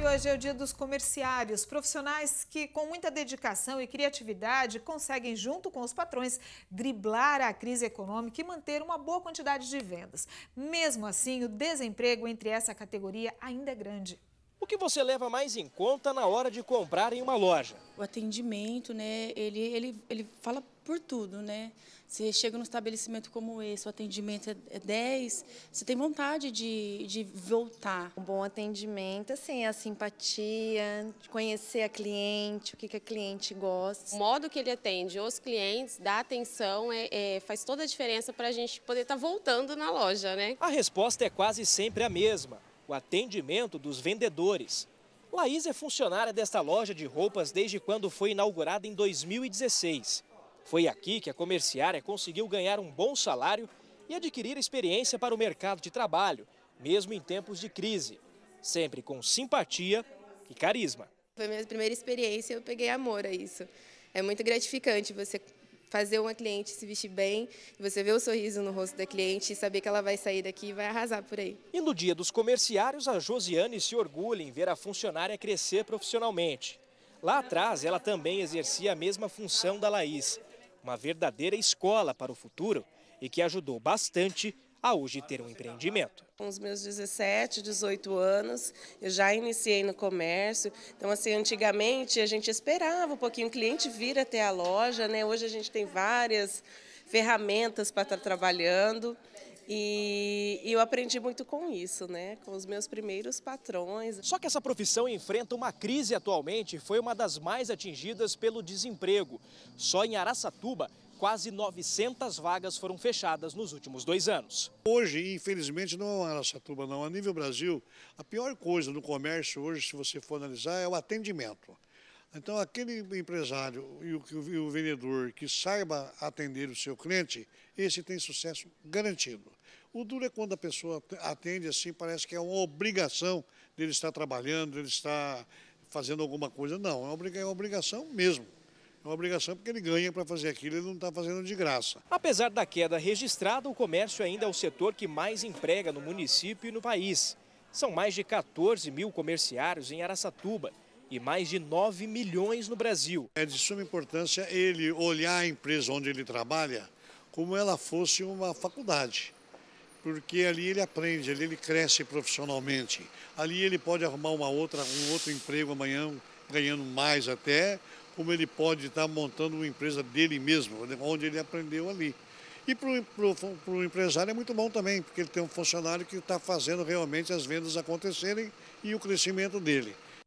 E hoje é o dia dos comerciários, profissionais que com muita dedicação e criatividade conseguem, junto com os patrões, driblar a crise econômica e manter uma boa quantidade de vendas. Mesmo assim, o desemprego entre essa categoria ainda é grande. O que você leva mais em conta na hora de comprar em uma loja? O atendimento, né? Ele, ele, ele fala por tudo, né? Você chega num estabelecimento como esse, o atendimento é 10, é você tem vontade de, de voltar. Um bom atendimento, assim, a simpatia, conhecer a cliente, o que, que a cliente gosta. O modo que ele atende os clientes, dá atenção, é, é, faz toda a diferença para a gente poder estar tá voltando na loja, né? A resposta é quase sempre a mesma, o atendimento dos vendedores. Laís é funcionária desta loja de roupas desde quando foi inaugurada em 2016. Foi aqui que a comerciária conseguiu ganhar um bom salário e adquirir experiência para o mercado de trabalho, mesmo em tempos de crise. Sempre com simpatia e carisma. Foi minha primeira experiência e eu peguei amor a isso. É muito gratificante você fazer uma cliente se vestir bem, você ver o sorriso no rosto da cliente e saber que ela vai sair daqui e vai arrasar por aí. E no dia dos comerciários, a Josiane se orgulha em ver a funcionária crescer profissionalmente. Lá atrás, ela também exercia a mesma função da Laís, uma verdadeira escola para o futuro e que ajudou bastante a hoje ter um empreendimento. Com os meus 17, 18 anos, eu já iniciei no comércio. Então, assim, antigamente a gente esperava um pouquinho o cliente vir até a loja, né? Hoje a gente tem várias ferramentas para estar trabalhando. E, eu aprendi muito com isso, né? Com os meus primeiros patrões. Só que essa profissão enfrenta uma crise atualmente e foi uma das mais atingidas pelo desemprego. Só em Araçatuba, quase 900 vagas foram fechadas nos últimos dois anos. Hoje, infelizmente, não é Araçatuba não, a nível Brasil, a pior coisa no comércio hoje, se você for analisar, é o atendimento. Então, aquele empresário e o, e o vendedor que saiba atender o seu cliente, esse tem sucesso garantido. O duro é quando a pessoa atende assim, parece que é uma obrigação dele estar trabalhando, ele estar fazendo alguma coisa. Não, é, é uma obrigação mesmo. É uma obrigação porque ele ganha para fazer aquilo, ele não está fazendo de graça. Apesar da queda registrada, o comércio ainda é o setor que mais emprega no município e no país. São mais de 14 mil comerciários em Araçatuba e mais de 9 milhões no Brasil. É de suma importância ele olhar a empresa onde ele trabalha como ela fosse uma faculdade porque ali ele aprende, ali ele cresce profissionalmente. Ali ele pode arrumar uma outra, um outro emprego amanhã, ganhando mais até, como ele pode estar montando uma empresa dele mesmo, onde ele aprendeu ali. E para o empresário é muito bom também, porque ele tem um funcionário que está fazendo realmente as vendas acontecerem e o crescimento dele.